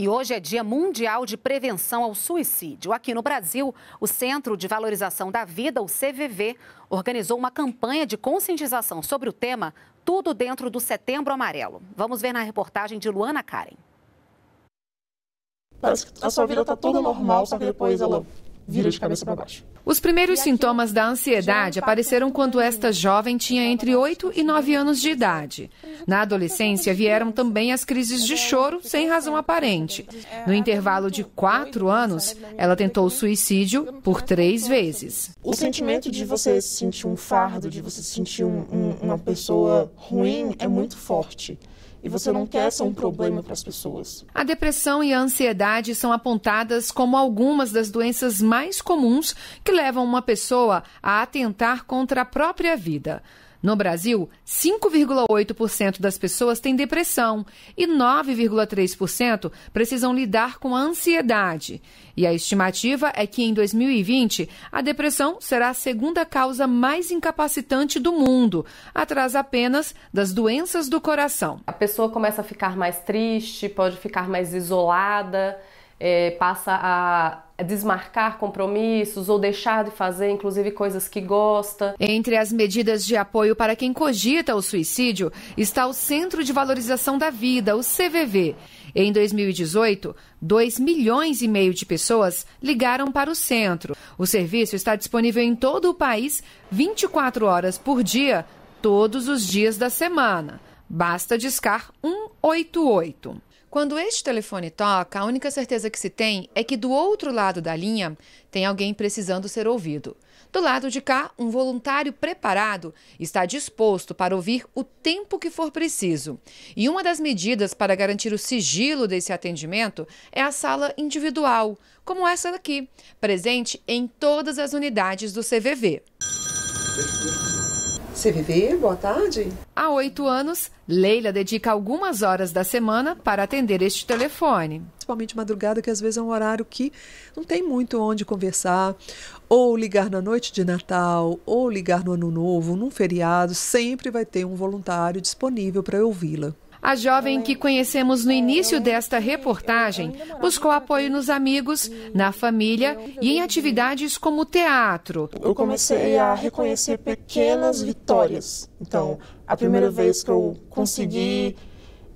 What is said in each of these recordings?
E hoje é Dia Mundial de Prevenção ao Suicídio. Aqui no Brasil, o Centro de Valorização da Vida, o CVV, organizou uma campanha de conscientização sobre o tema, tudo dentro do Setembro Amarelo. Vamos ver na reportagem de Luana Karen. Parece que a sua vida está toda normal, só que depois ela vira de cabeça para baixo. Os primeiros sintomas da ansiedade apareceram quando esta jovem tinha então, entre 8 e 9 anos de idade. Na adolescência vieram também as crises de choro sem razão aparente. No intervalo de 4 anos, ela tentou suicídio por três vezes. O sentimento de você se sentir um fardo, de você se sentir um, um, uma pessoa ruim, é, é muito forte e você não quer ser um problema para as pessoas. A depressão e a ansiedade são apontadas como algumas das doenças mais comuns que levam uma pessoa a atentar contra a própria vida. No Brasil, 5,8% das pessoas têm depressão e 9,3% precisam lidar com a ansiedade. E a estimativa é que em 2020, a depressão será a segunda causa mais incapacitante do mundo, atrás apenas das doenças do coração. A pessoa começa a ficar mais triste, pode ficar mais isolada, é, passa a desmarcar compromissos ou deixar de fazer, inclusive, coisas que gosta. Entre as medidas de apoio para quem cogita o suicídio está o Centro de Valorização da Vida, o CVV. Em 2018, 2 milhões e meio de pessoas ligaram para o centro. O serviço está disponível em todo o país 24 horas por dia, todos os dias da semana. Basta discar 188. Quando este telefone toca, a única certeza que se tem é que do outro lado da linha tem alguém precisando ser ouvido. Do lado de cá, um voluntário preparado está disposto para ouvir o tempo que for preciso. E uma das medidas para garantir o sigilo desse atendimento é a sala individual, como essa daqui, presente em todas as unidades do CVV. CVV, boa tarde. Há oito anos, Leila dedica algumas horas da semana para atender este telefone. Principalmente madrugada, que às vezes é um horário que não tem muito onde conversar, ou ligar na noite de Natal, ou ligar no Ano Novo, num feriado, sempre vai ter um voluntário disponível para ouvi-la. A jovem que conhecemos no início desta reportagem buscou apoio nos amigos, na família e em atividades como teatro. Eu comecei a reconhecer pequenas vitórias. Então, a primeira vez que eu consegui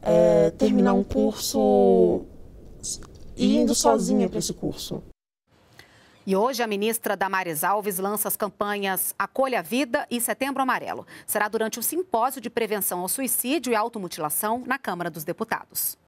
é, terminar um curso indo sozinha para esse curso. E hoje a ministra Damares Alves lança as campanhas Acolha a Vida e Setembro Amarelo. Será durante o simpósio de prevenção ao suicídio e automutilação na Câmara dos Deputados.